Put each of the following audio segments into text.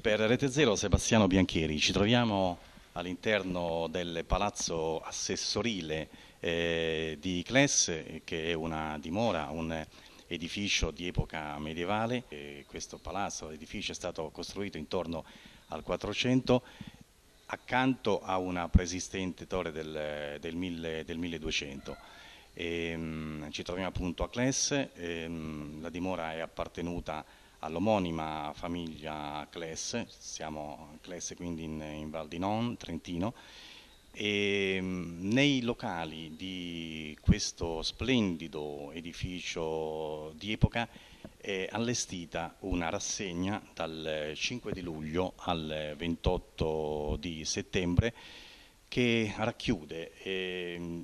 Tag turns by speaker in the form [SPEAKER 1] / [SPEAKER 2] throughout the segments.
[SPEAKER 1] Per Rete Zero Sebastiano Bianchieri, ci troviamo all'interno del palazzo assessorile eh, di Cles, che è una dimora, un edificio di epoca medievale. E questo palazzo, l'edificio è stato costruito intorno al 400 accanto a una preesistente torre del, del, mille, del 1200. E, mh, ci troviamo appunto a Cles, e, ehm, mh, la dimora è appartenuta a all'omonima famiglia Clesse, siamo Clesse quindi in, in Val di Non, Trentino, e mm, nei locali di questo splendido edificio di epoca è allestita una rassegna dal 5 di luglio al 28 di settembre che racchiude eh,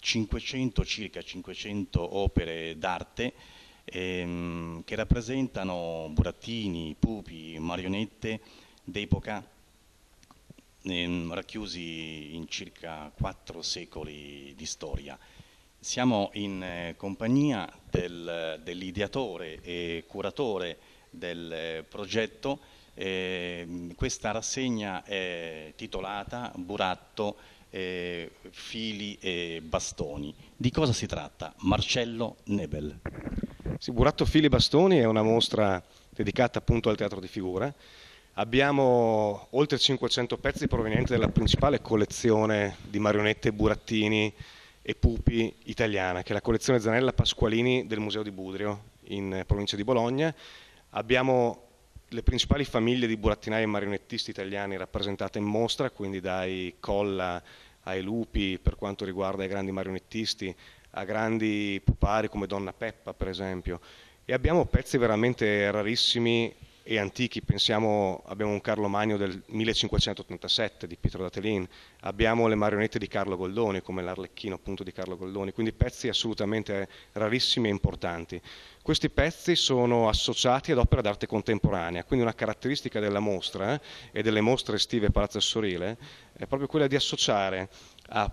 [SPEAKER 1] 500, circa 500 opere d'arte ehm, che rappresentano burattini, pupi, marionette d'epoca ehm, racchiusi in circa quattro secoli di storia. Siamo in eh, compagnia del, dell'ideatore e curatore del eh, progetto. Eh, questa rassegna è titolata Buratto, eh, fili e bastoni. Di cosa si tratta? Marcello Nebel.
[SPEAKER 2] Sì, Buratto Fili Bastoni è una mostra dedicata appunto al teatro di figura. Abbiamo oltre 500 pezzi provenienti dalla principale collezione di marionette, burattini e pupi italiana, che è la collezione Zanella Pasqualini del Museo di Budrio in provincia di Bologna. Abbiamo le principali famiglie di burattinai e marionettisti italiani rappresentate in mostra, quindi dai Colla ai Lupi per quanto riguarda i grandi marionettisti, a grandi pupari come Donna Peppa per esempio e abbiamo pezzi veramente rarissimi e antichi, pensiamo, abbiamo un Carlo Magno del 1587 di Pietro D'Atelin, abbiamo le marionette di Carlo Goldoni, come l'Arlecchino appunto di Carlo Goldoni, quindi pezzi assolutamente rarissimi e importanti. Questi pezzi sono associati ad opera d'arte contemporanea, quindi una caratteristica della mostra eh, e delle mostre estive Palazzo Sorile è proprio quella di associare a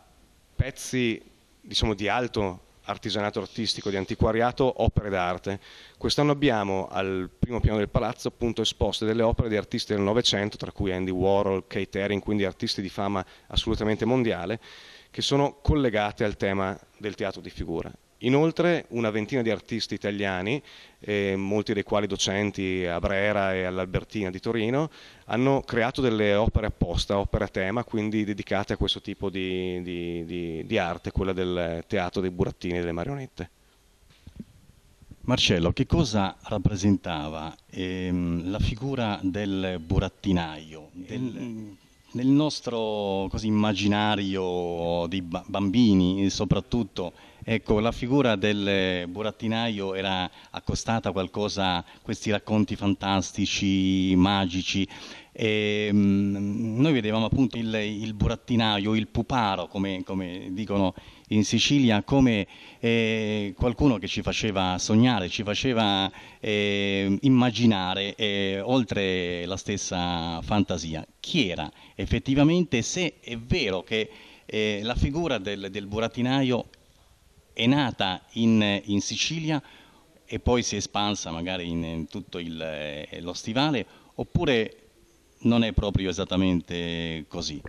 [SPEAKER 2] pezzi diciamo, di alto artigianato artistico, di antiquariato, opere d'arte. Quest'anno abbiamo al primo piano del palazzo appunto esposte delle opere di artisti del Novecento, tra cui Andy Warhol, Kate Haring, quindi artisti di fama assolutamente mondiale, che sono collegate al tema del teatro di figura. Inoltre una ventina di artisti italiani, eh, molti dei quali docenti a Brera e all'Albertina di Torino, hanno creato delle opere apposta, opere a tema, quindi dedicate a questo tipo di, di, di, di arte, quella del teatro dei burattini e delle marionette.
[SPEAKER 1] Marcello, che cosa rappresentava ehm, la figura del burattinaio? Del... Mm, nel nostro così, immaginario di bambini soprattutto, ecco, la figura del burattinaio era accostata a qualcosa, questi racconti fantastici, magici. E, ehm, mh, noi vedevamo appunto il, il, burattinaio, il puparo, come, come dicono in Sicilia come eh, qualcuno che ci faceva sognare, ci faceva eh, immaginare eh, oltre la stessa fantasia. Chi era effettivamente, se è vero che eh, la figura del, del, burattinaio è nata in, in, Sicilia e poi si è espansa magari in, in tutto il, eh, lo stivale, oppure non è proprio esattamente così?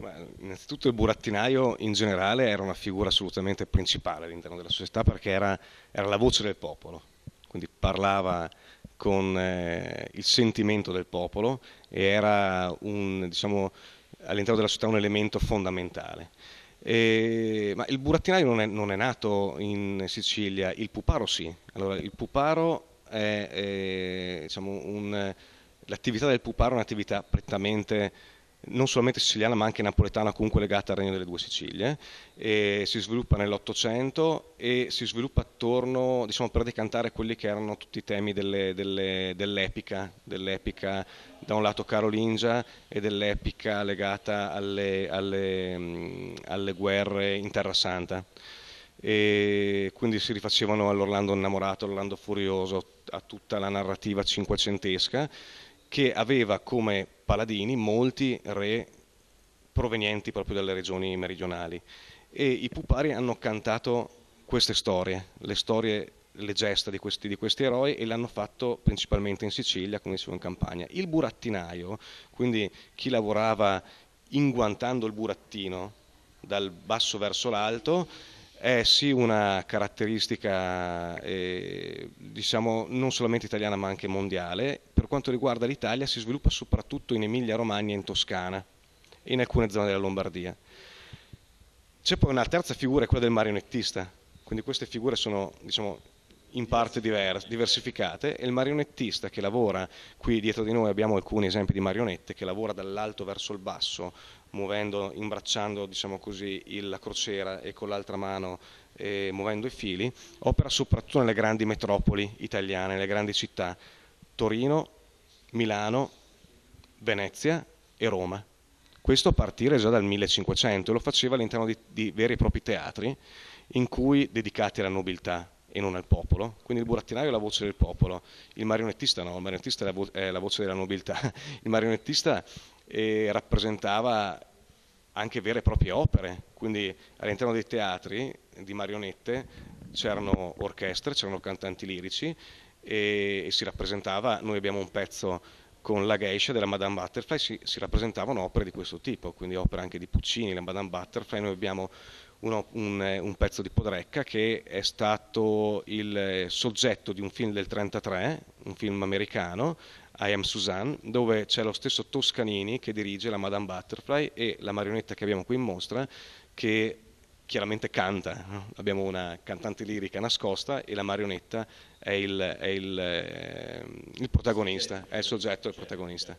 [SPEAKER 2] Beh, innanzitutto il burattinaio in generale era una figura assolutamente principale all'interno della società perché era, era, la voce del popolo, quindi parlava con eh, il sentimento del popolo e era un, diciamo, all'interno della società un elemento fondamentale. E, ma il burattinaio non è, non è, nato in Sicilia, il puparo sì. Allora, il puparo è, è diciamo, un, l'attività del puparo è un'attività prettamente non solamente siciliana ma anche napoletana, comunque legata al Regno delle Due Sicilie, e si sviluppa nell'Ottocento e si sviluppa attorno, diciamo, per decantare quelli che erano tutti i temi delle, delle, dell'epica, dell'epica da un lato carolingia e dell'epica legata alle, alle, alle guerre in Terra Santa. E quindi si rifacevano all'Orlando innamorato, all'Orlando furioso, a tutta la narrativa cinquecentesca che aveva come paladini molti re provenienti proprio dalle regioni meridionali e i pupari hanno cantato queste storie, le storie, le gesta di questi, di questi eroi e l'hanno fatto principalmente in Sicilia, come dicevo in campagna. Il burattinaio, quindi chi lavorava inguantando il burattino dal basso verso l'alto, è sì una caratteristica eh, diciamo non solamente italiana ma anche mondiale. Per quanto riguarda l'Italia si sviluppa soprattutto in Emilia-Romagna e in Toscana e in alcune zone della Lombardia. C'è poi una terza figura, quella del marionettista, quindi queste figure sono diciamo, in parte diversificate e il marionettista che lavora, qui dietro di noi abbiamo alcuni esempi di marionette, che lavora dall'alto verso il basso, muovendo, imbracciando diciamo così, la crociera e con l'altra mano eh, muovendo i fili, opera soprattutto nelle grandi metropoli italiane, nelle grandi città, Torino, Milano, Venezia e Roma. Questo a partire già dal 1500, lo faceva all'interno di, di veri e propri teatri in cui dedicati alla nobiltà, e non al popolo, quindi il burattinaio è la voce del popolo, il marionettista no, il marionettista è la, vo- è la voce della nobiltà, il marionettista eh, rappresentava anche vere e proprie opere, quindi all'interno dei teatri di marionette c'erano orchestre, c'erano cantanti lirici e, e si rappresentava, noi abbiamo un pezzo con la geisha della Madame Butterfly si, si, rappresentavano opere di questo tipo, quindi opere anche di Puccini, la Madame Butterfly, noi abbiamo uno, un, eh, un, pezzo di Podrecca che è stato il eh, soggetto di un film del 1933, un film americano, I Am Suzanne, dove c'è lo stesso Toscanini che dirige la Madame Butterfly e la marionetta che abbiamo qui in mostra che chiaramente canta, abbiamo una cantante lirica nascosta e la marionetta è il, è il, eh, il protagonista, è il soggetto, il protagonista.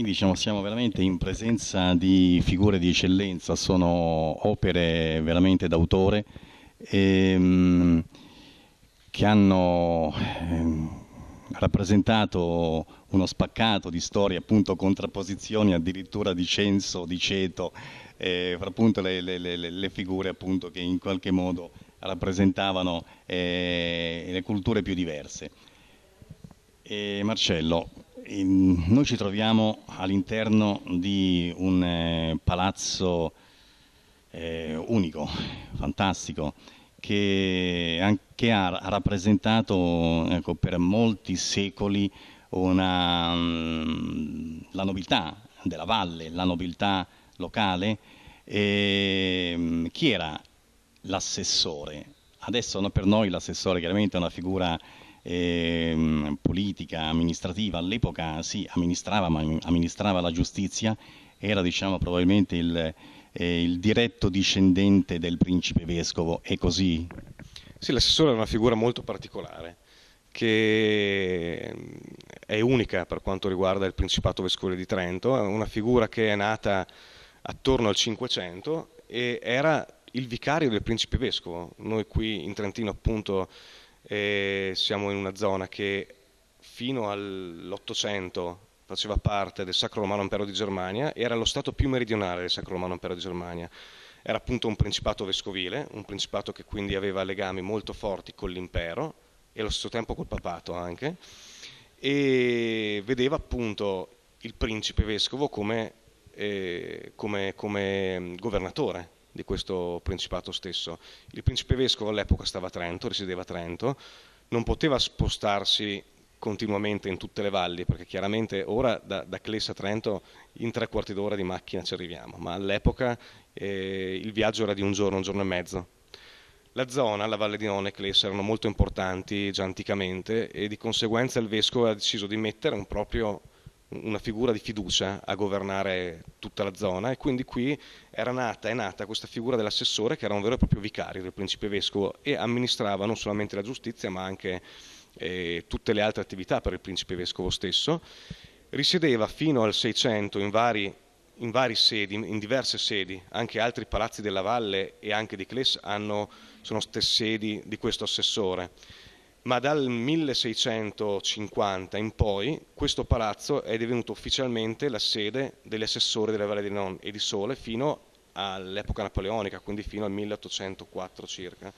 [SPEAKER 1] Quindi diciamo, siamo veramente in presenza di figure di eccellenza, sono opere veramente d'autore ehm, che hanno ehm, rappresentato uno spaccato di storie, appunto contrapposizioni addirittura di censo, di ceto, eh, fra appunto le, le, le, le figure appunto, che in qualche modo rappresentavano eh, le culture più diverse. E Marcello, Ehm, noi ci troviamo all'interno di un eh, palazzo eh, unico, fantastico, che, anche ha rappresentato ecco, per molti secoli una, mm, la nobiltà della valle, la nobiltà locale. E, ehm, chi era l'assessore? Adesso no, per noi l'assessore chiaramente è una figura Ehm, politica, amministrativa, all'epoca si amministrava, ma amministrava la giustizia, era diciamo, probabilmente il, eh, il diretto discendente del principe vescovo, è così? Sì, l'assessore è una figura molto particolare che
[SPEAKER 2] mm, è unica per quanto riguarda il Principato Vescovile di Trento, è una figura che è nata attorno al 500 e era il vicario del principe vescovo. Noi qui in Trentino appunto e siamo in una zona che fino all'Ottocento faceva parte del Sacro Romano Impero di Germania, era lo stato più meridionale del Sacro Romano Impero di Germania. Era appunto un principato vescovile, un principato che quindi aveva legami molto forti con l'impero e allo stesso tempo col papato anche, e vedeva appunto il principe vescovo come, eh, come, come mm, governatore di questo principato stesso. Il principe vescovo all'epoca stava a Trento, risiedeva a Trento, non poteva spostarsi continuamente in tutte le valli, perché chiaramente ora da, da Clessa a Trento in tre quarti d'ora di macchina ci arriviamo, ma all'epoca eh, il viaggio era di un giorno, un giorno e mezzo. La zona, la Valle di Nona e Clessa erano molto importanti già anticamente e di conseguenza il vescovo ha deciso di mettere un proprio una figura di fiducia a governare tutta la zona e quindi qui era nata, è nata questa figura dell'assessore che era un vero e proprio vicario del principe vescovo e amministrava non solamente la giustizia ma anche eh, tutte le altre attività per il principe vescovo stesso. Risiedeva fino al 600 in vari in varie sedi, in diverse sedi, anche altri palazzi della valle e anche di Cles hanno, sono sedi di questo assessore ma dal 1650 in poi questo palazzo è divenuto ufficialmente la sede degli assessori della Valle di Non e di Sole fino all'epoca napoleonica, quindi fino al 1804 circa.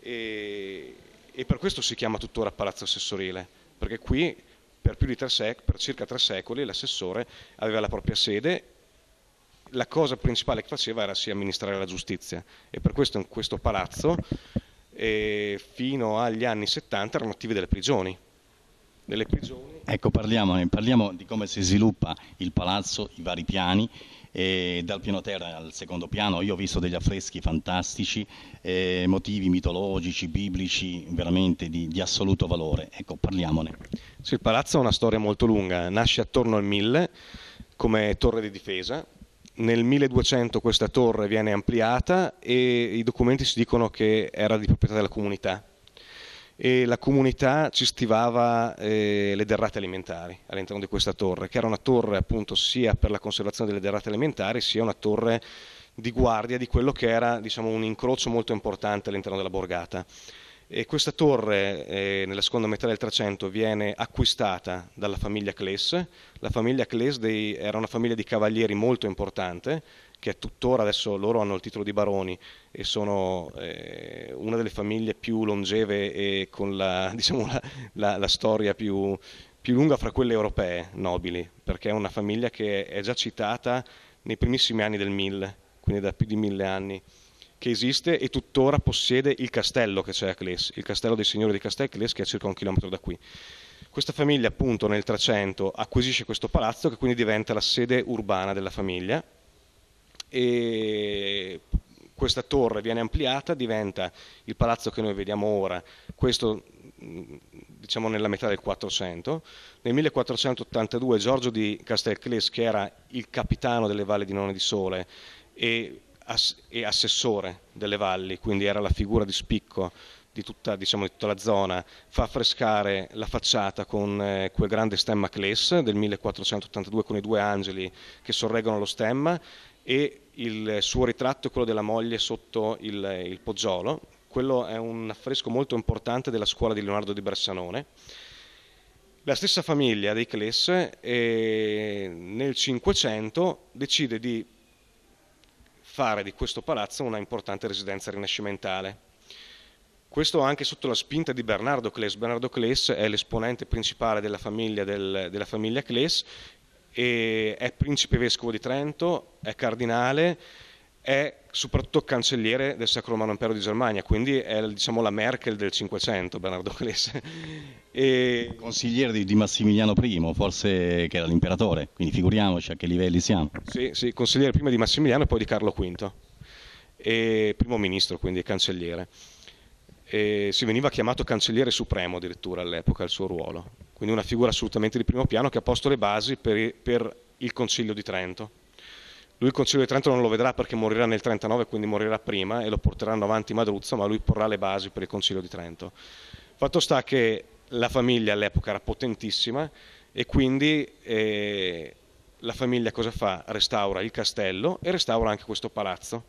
[SPEAKER 2] E, e per questo si chiama tuttora palazzo assessorile, perché qui per, sec- per circa tre secoli l'assessore aveva la propria sede la cosa principale che faceva era sì amministrare la giustizia e per questo in questo palazzo
[SPEAKER 1] fino agli anni 70 erano attive delle prigioni. Delle prigioni. Ecco, parliamo, parliamo di come si sviluppa il palazzo, i vari piani, e dal piano terra al secondo piano io ho visto degli affreschi fantastici, eh, motivi mitologici, biblici, veramente di, di, assoluto valore. Ecco, parliamone.
[SPEAKER 2] Sì, il palazzo ha una storia molto lunga, nasce attorno al 1000 come torre di difesa, nel 1200 questa torre viene ampliata e i documenti ci dicono che era di proprietà della comunità e la comunità ci stivava eh, le derrate alimentari all'interno di questa torre, che era una torre appunto sia per la conservazione delle derrate alimentari sia una torre di guardia di quello che era diciamo, un incrocio molto importante all'interno della borgata. E questa torre eh, nella seconda metà del 300 viene acquistata dalla famiglia Cles. La famiglia Cles dei, era una famiglia di cavalieri molto importante, che è tuttora, adesso loro hanno il titolo di baroni e sono eh, una delle famiglie più longeve e con la, diciamo, la, la, la storia più, più lunga fra quelle europee nobili, perché è una famiglia che è già citata nei primissimi anni del 1000, quindi da più di mille anni che esiste e tuttora possiede il castello che c'è a Cles, il castello dei signori di Castel Cles che è circa un chilometro da qui. Questa famiglia appunto nel 300 acquisisce questo palazzo che quindi diventa la sede urbana della famiglia e questa torre viene ampliata, diventa il palazzo che noi vediamo ora, questo diciamo nella metà del 400. Nel 1482 Giorgio di Castel Cles che era il capitano delle valli di None di Sole e ass e assessore delle valli, quindi era la figura di spicco di tutta, diciamo, di tutta la zona, fa affrescare la facciata con eh, quel grande stemma Cles del 1482 con i due angeli che sorreggono lo stemma e il suo ritratto è quello della moglie sotto il, il poggiolo. Quello è un affresco molto importante della scuola di Leonardo di Bressanone. La stessa famiglia dei Cles eh, nel 500 decide di fare di questo palazzo una importante residenza rinascimentale. Questo anche sotto la spinta di Bernardo Cles. Bernardo Cles è l'esponente principale della famiglia, del, della famiglia Cles, è principe vescovo di Trento, è cardinale, è soprattutto cancelliere del Sacro Romano Impero di Germania, quindi è diciamo, la Merkel del Cinquecento, Bernardo Clese.
[SPEAKER 1] E... Consigliere di, di, Massimiliano I, forse che era l'imperatore, quindi figuriamoci a che livelli siamo.
[SPEAKER 2] Sì, sì consigliere prima di Massimiliano e poi di Carlo V, e primo ministro, quindi cancelliere. E si veniva chiamato cancelliere supremo addirittura all'epoca il suo ruolo, quindi una figura assolutamente di primo piano che ha posto le basi per, per il Concilio di Trento. Lui il Concilio di Trento non lo vedrà perché morirà nel 39, quindi morirà prima e lo porteranno avanti Madruzzo, ma lui porrà le basi per il Concilio di Trento. Fatto sta che la famiglia all'epoca era potentissima e quindi eh, la famiglia cosa fa? Restaura il castello e restaura anche questo palazzo.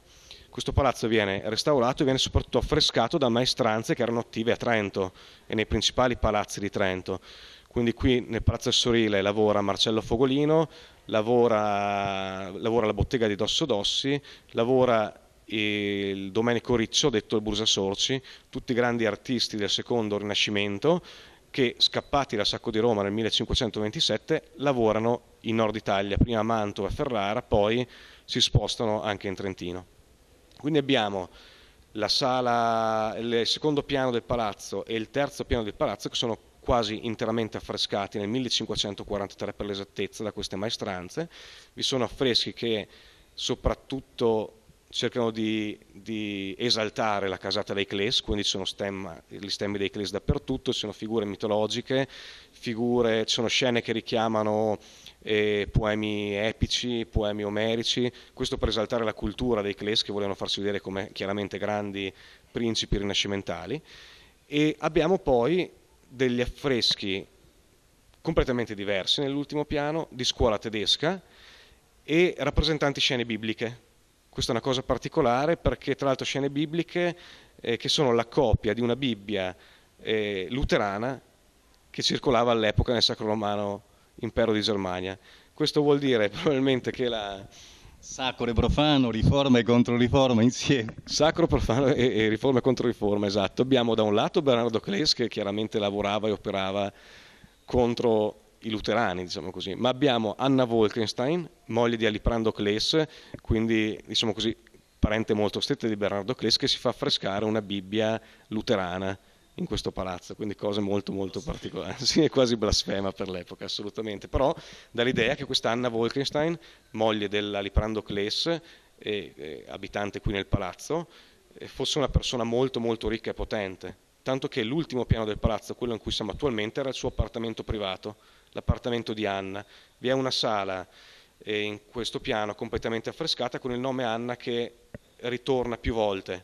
[SPEAKER 2] Questo palazzo viene restaurato e viene soprattutto affrescato da maestranze che erano attive a Trento e nei principali palazzi di Trento. Quindi qui nel Palazzo Assorile lavora Marcello Fogolino, lavora, lavora alla bottega di Dosso Dossi, lavora eh, il Domenico Riccio, detto il Brusa Sorci, tutti grandi artisti del secondo Rinascimento che, scappati da Sacco di Roma nel 1527, lavorano in Nord Italia, prima a Mantova, a Ferrara, poi si spostano anche in Trentino. Quindi abbiamo la sala, il secondo piano del palazzo e il terzo piano del palazzo che sono quasi interamente affrescati nel 1543 per l'esattezza da queste maestranze, vi sono affreschi che soprattutto cercano di, di, esaltare la casata dei Cles, quindi ci sono stemma, gli stemmi dei Cles dappertutto, ci sono figure mitologiche, figure, ci sono scene che richiamano eh, poemi epici, poemi omerici, questo per esaltare la cultura dei Cles che volevano farsi vedere come chiaramente grandi principi rinascimentali. E abbiamo poi degli affreschi completamente diversi nell'ultimo piano di scuola tedesca e rappresentanti scene bibliche. Questa è una cosa particolare perché tra l'altro scene bibliche eh, che sono la copia di una Bibbia eh, luterana che circolava all'epoca nel Sacro Romano Impero di Germania. Questo vuol dire probabilmente che la, Sacro e profano, riforma e controriforma insieme. Sacro, profano e, e riforma e controriforma, esatto. Abbiamo da un lato Bernardo Cles che chiaramente lavorava e operava contro i luterani, diciamo così, ma abbiamo Anna Wolkenstein, moglie di Aliprando Cles, quindi diciamo così, parente molto stretta di Bernardo Cles, che si fa affrescare una Bibbia luterana in questo palazzo, quindi cose molto molto particolari, sì, è quasi blasfema per l'epoca, assolutamente, però dall'idea che questa Anna Wolkenstein, moglie dell'Aliprando Kles, e, e, abitante qui nel palazzo, eh, fosse una persona molto molto ricca e potente, tanto che l'ultimo piano del palazzo, quello in cui siamo attualmente, era il suo appartamento privato, l'appartamento di Anna. Vi è una sala eh, in questo piano completamente affrescata con il nome Anna che ritorna più volte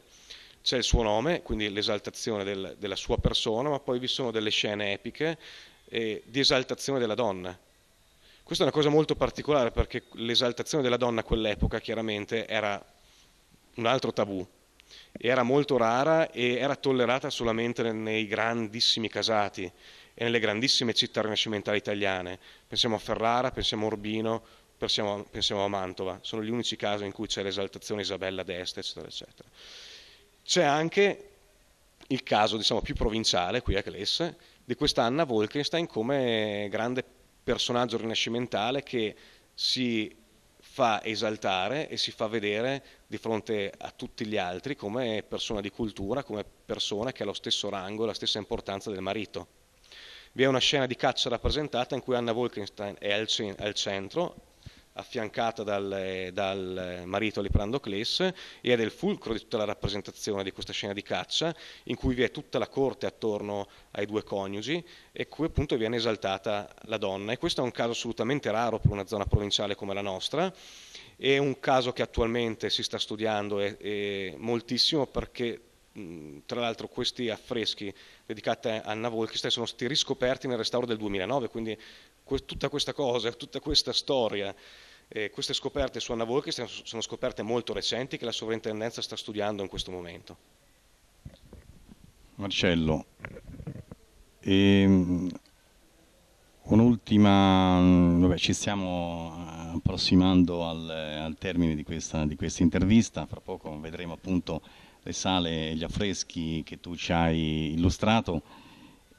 [SPEAKER 2] c'è il suo nome, quindi l'esaltazione del, della sua persona, ma poi vi sono delle scene epiche eh, di esaltazione della donna. Questa è una cosa molto particolare perché l'esaltazione della donna a quell'epoca chiaramente era un altro tabù, era molto rara e era tollerata solamente nei grandissimi casati e nelle grandissime città rinascimentali italiane. Pensiamo a Ferrara, pensiamo a Urbino, pensiamo a, pensiamo a Mantova, sono gli unici casi in cui c'è l'esaltazione Isabella d'Este, eccetera, eccetera. C'è anche il caso diciamo, più provinciale, qui a Cles, di questa Anna Wolkenstein come grande personaggio rinascimentale che si fa esaltare e si fa vedere di fronte a tutti gli altri come persona di cultura, come persona che ha lo stesso rango e la stessa importanza del marito. Vi è una scena di caccia rappresentata in cui Anna Wolkenstein è al, centro, affiancata dal, dal marito Leprandocles ed è il fulcro di tutta la rappresentazione di questa scena di caccia in cui vi è tutta la corte attorno ai due coniugi e cui appunto viene esaltata la donna e questo è un caso assolutamente raro per una zona provinciale come la nostra è un caso che attualmente si sta studiando e, e moltissimo perché tra l'altro questi affreschi dedicati a Anna Volkstein sono stati riscoperti nel restauro del 2009, quindi tutta questa cosa, tutta questa storia eh, queste scoperte su Anna sono, sono scoperte molto recenti che la sovrintendenza sta studiando in questo momento.
[SPEAKER 1] Marcello, ehm, un'ultima, vabbè, ci stiamo eh, approssimando al, al termine di questa, di questa intervista, fra poco vedremo appunto le sale e gli affreschi che tu ci hai illustrato.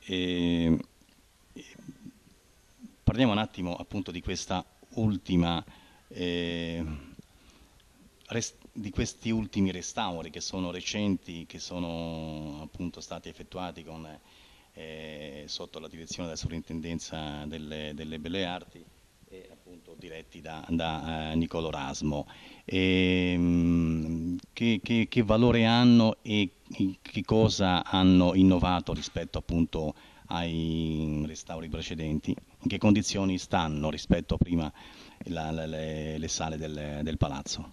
[SPEAKER 1] E, ehm, e parliamo un attimo appunto di questa ultima, eh, rest- di questi ultimi restauri che sono recenti, che sono appunto stati effettuati con, eh, sotto la direzione della sovrintendenza delle, delle belle arti e appunto diretti da, da eh, Nicolo Rasmo. E, ehm, mh, che, che, che, valore hanno e che cosa hanno innovato rispetto appunto ai restauri precedenti? in che condizioni stanno rispetto a prima la, la, le, le, sale del, del palazzo?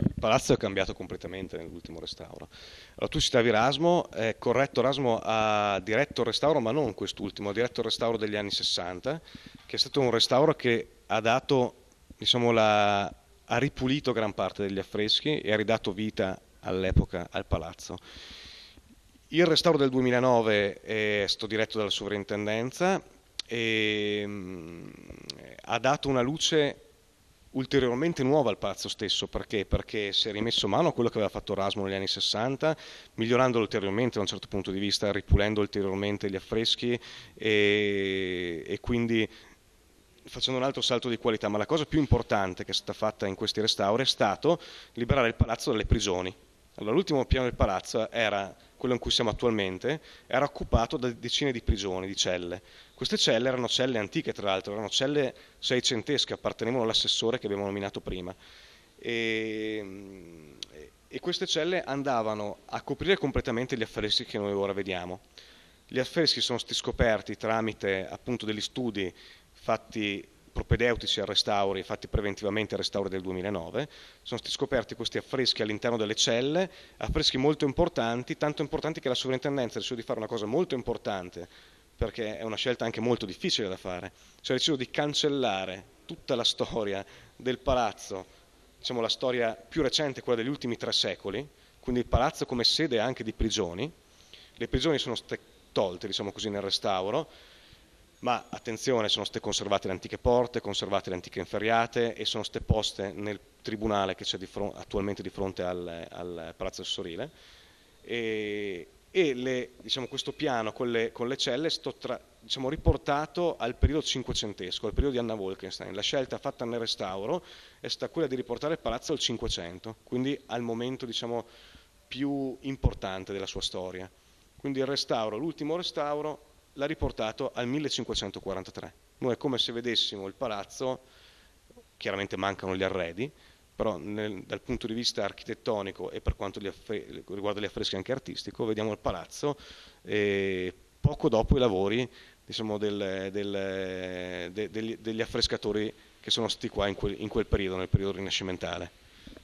[SPEAKER 1] il
[SPEAKER 2] palazzo è cambiato completamente nell'ultimo restauro. Allora, tu citavi Rasmo, è corretto, Rasmo ha diretto il restauro, ma non quest'ultimo, ha diretto il restauro degli anni 60, che è stato un restauro che ha, dato, diciamo, la, ha ripulito gran parte degli affreschi e ha ridato vita all'epoca al palazzo. Il restauro del 2009 è stato diretto dalla sovrintendenza, e, ehm, mh, ha dato una luce ulteriormente nuova al palazzo stesso, perché? Perché si è rimesso mano a quello che aveva fatto Erasmo negli anni 60, migliorandolo ulteriormente da un certo punto di vista, ripulendo ulteriormente gli affreschi e, e quindi facendo un altro salto di qualità, ma la cosa più importante che è stata fatta in questi restauri è stato liberare il palazzo dalle prigioni. Allora, l'ultimo piano del palazzo era quello in cui siamo attualmente, era occupato da decine di prigioni, di celle. Queste celle erano celle antiche, tra l'altro, erano celle seicentesche, appartenevano all'assessore che abbiamo nominato prima. E, e queste celle andavano a coprire completamente gli affreschi che noi ora vediamo. Gli affreschi sono stati scoperti tramite appunto degli studi fatti propedeutici al restauri fatti preventivamente al restauro del 2009, sono stati scoperti questi affreschi all'interno delle celle, affreschi molto importanti, tanto importanti che la sovrintendenza ha deciso di fare una cosa molto importante, perché è una scelta anche molto difficile da fare, cioè ha deciso di cancellare tutta la storia del palazzo, diciamo la storia più recente, quella degli ultimi tre secoli, quindi il palazzo come sede anche di prigioni, le prigioni sono state tolte, diciamo così, nel restauro, ma attenzione, sono state conservate le antiche porte, conservate le antiche inferriate e sono state poste nel tribunale che c'è di fronte, attualmente di fronte al, al Palazzo Sorile e, e le, diciamo, questo piano con le, con le celle è stato tra, diciamo, riportato al periodo cinquecentesco, al periodo di Anna Wolkenstein. La scelta fatta nel restauro è stata quella di riportare il palazzo al Cinquecento, quindi al momento diciamo, più importante della sua storia. Quindi il restauro, l'ultimo restauro l'ha riportato al 1543. Noi è come se vedessimo il palazzo, chiaramente mancano gli arredi, però nel, dal punto di vista architettonico e per quanto riguarda gli affreschi anche artistico, vediamo il palazzo eh, poco dopo i lavori diciamo, del, del, de, degli, degli, affrescatori che sono stati qua in quel, in quel periodo, nel periodo rinascimentale.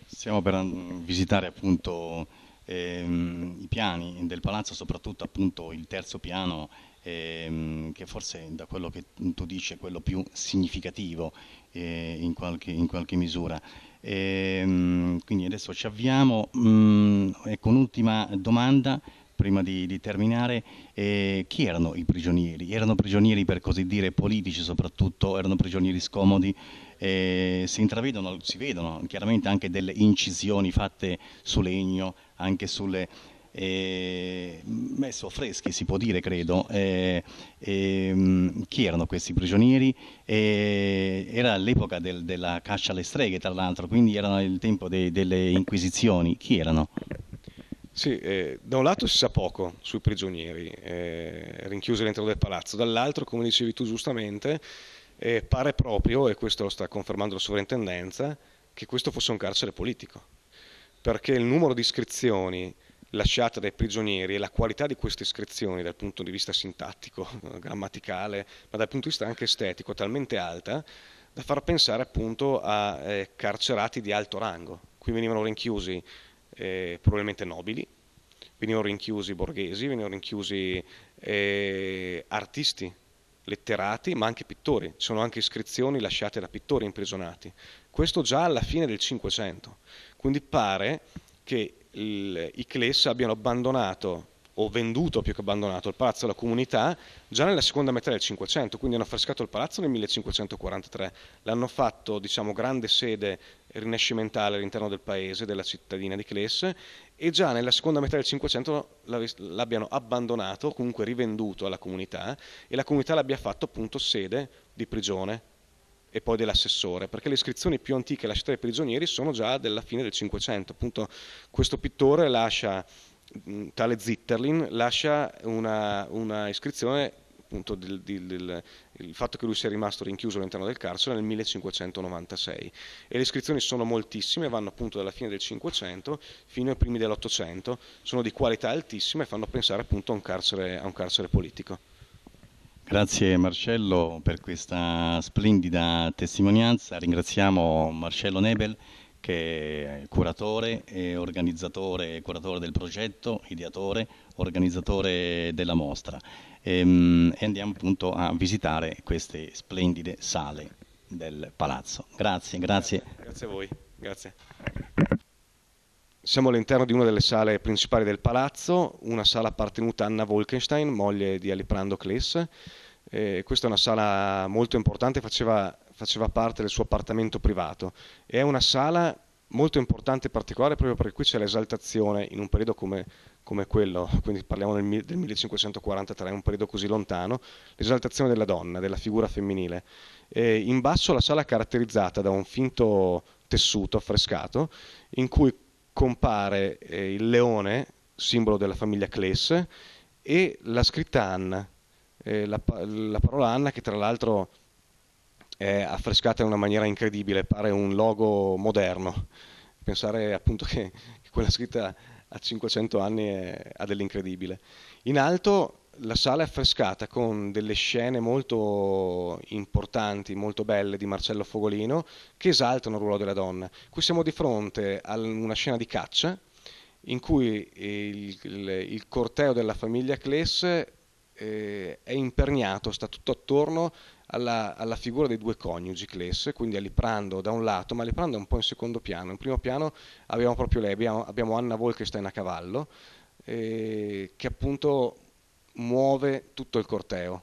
[SPEAKER 1] Stiamo per visitare appunto Ehm, i piani del palazzo, soprattutto appunto il terzo piano ehm, che forse da quello che tu dici è quello più significativo eh, in, qualche, in, qualche, misura. E, ehm, quindi adesso ci avviamo, mh, mm, ecco un'ultima domanda prima di, di terminare, eh, chi erano i prigionieri? Erano prigionieri per così dire politici soprattutto, erano prigionieri scomodi, eh, si intravedono, si vedono chiaramente anche delle incisioni fatte su legno, anche sulle eh, messo freschi, si può dire, credo. Eh, eh, chi erano questi prigionieri? Eh, era l'epoca del, della caccia alle streghe, tra l'altro, quindi era il tempo de, delle inquisizioni. Chi erano? Sì, eh, da un lato si
[SPEAKER 2] sa poco sui prigionieri eh, rinchiusi all'interno del palazzo, dall'altro, come dicevi tu giustamente, eh, pare proprio, e questo lo sta confermando la sovrintendenza, che questo fosse un carcere politico, perché il numero di iscrizioni lasciata dai prigionieri e la qualità di queste iscrizioni dal punto di vista sintattico, eh, grammaticale, ma dal punto di vista anche estetico, è talmente alta da far pensare appunto a eh, carcerati di alto rango. Qui venivano rinchiusi eh, probabilmente nobili, venivano rinchiusi borghesi, venivano rinchiusi eh, artisti, letterati, ma anche pittori. Ci sono anche iscrizioni lasciate da pittori imprigionati. Questo già alla fine del Cinquecento. Quindi pare che i Cles abbiano abbandonato o venduto più che abbandonato il palazzo alla comunità già nella seconda metà del 500, quindi hanno affrescato il palazzo nel 1543, l'hanno fatto diciamo, grande sede rinascimentale all'interno del paese, della cittadina di Cles e già nella seconda metà del 500 l'abbiano abbandonato, comunque rivenduto alla comunità e la comunità l'abbia fatto appunto sede di prigione e poi dell'assessore, perché le iscrizioni più antiche lasciate dai prigionieri sono già della fine del Cinquecento. Appunto, questo pittore lascia, mm, tale Zitterlin, lascia una, una iscrizione appunto del, del, del, il fatto che lui sia rimasto rinchiuso all'interno del carcere nel 1596 e le iscrizioni sono moltissime, vanno appunto dalla fine del 500 fino ai primi dell'Ottocento, sono di qualità altissima e fanno pensare appunto a un carcere, a un carcere politico.
[SPEAKER 1] Grazie Marcello per questa splendida testimonianza. Ringraziamo Marcello Nebel che è curatore e organizzatore, curatore del progetto, ideatore, organizzatore della mostra. E, ehm, e andiamo appunto a visitare queste splendide sale del palazzo. Grazie, grazie. Grazie a voi. Grazie.
[SPEAKER 2] Siamo all'interno di una delle sale principali del palazzo, una sala appartenuta a Anna Wolkenstein, moglie di Aliprando Kless. questa è una sala molto importante, faceva, faceva parte del suo appartamento privato. È una sala molto importante e particolare proprio perché qui c'è l'esaltazione in un periodo come, come quello, quindi parliamo del, del 1543, un periodo così lontano, l'esaltazione della donna, della figura femminile. Eh, in basso la sala è caratterizzata da un finto tessuto affrescato in cui compare eh, il leone, simbolo della famiglia Clesse, e la scritta Anna, eh, la, la, parola Anna che tra l'altro è affrescata in una maniera incredibile, pare un logo moderno. Pensare appunto che, che quella scritta a 500 anni è, ha dell'incredibile. In alto la sala è affrescata con delle scene molto importanti, molto belle di Marcello Fogolino che esaltano il ruolo della donna. Qui siamo di fronte a una scena di caccia in cui il, il, il corteo della famiglia Cless eh, è imperniato, sta tutto attorno alla, alla, figura dei due coniugi Cless, quindi a Liprando da un lato, ma Liprando è un po' in secondo piano. In primo piano abbiamo proprio lei, abbiamo, abbiamo Anna Wolkenstein a cavallo, eh, che appunto muove tutto il corteo.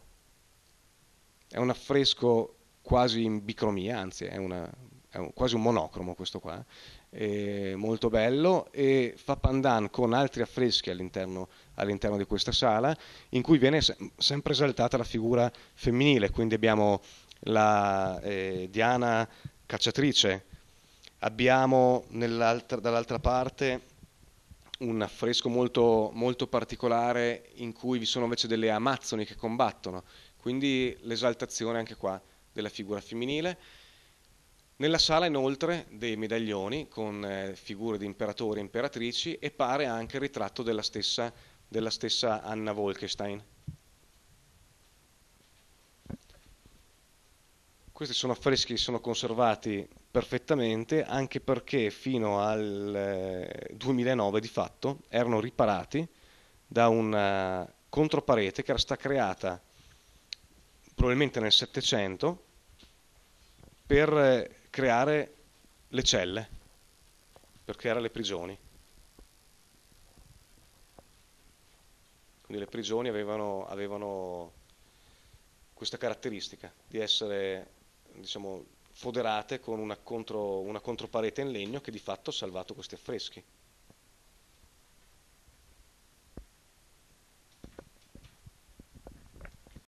[SPEAKER 2] È un affresco quasi in bicromia, anzi è, una, è un, quasi un monocromo questo qua, è molto bello e fa pandan con altri affreschi all'interno, all di questa sala in cui viene se sempre esaltata la figura femminile, quindi abbiamo la eh, Diana cacciatrice, abbiamo dall'altra parte un affresco molto, molto particolare in cui vi sono invece delle amazzoni che combattono, quindi l'esaltazione anche qua della figura femminile. Nella sala inoltre dei medaglioni con eh, figure di imperatori e imperatrici e pare anche il ritratto della stessa, della stessa Anna Wolkenstein. Questi sono affreschi che sono conservati perfettamente anche perché fino al 2009 eh, di fatto erano riparati da una controparete che era stata creata probabilmente nel 700 per eh, creare le celle, per creare le prigioni. Quindi le prigioni avevano, avevano questa caratteristica di essere diciamo, foderate con una, contro, una controparete in legno che di fatto ha salvato questi affreschi.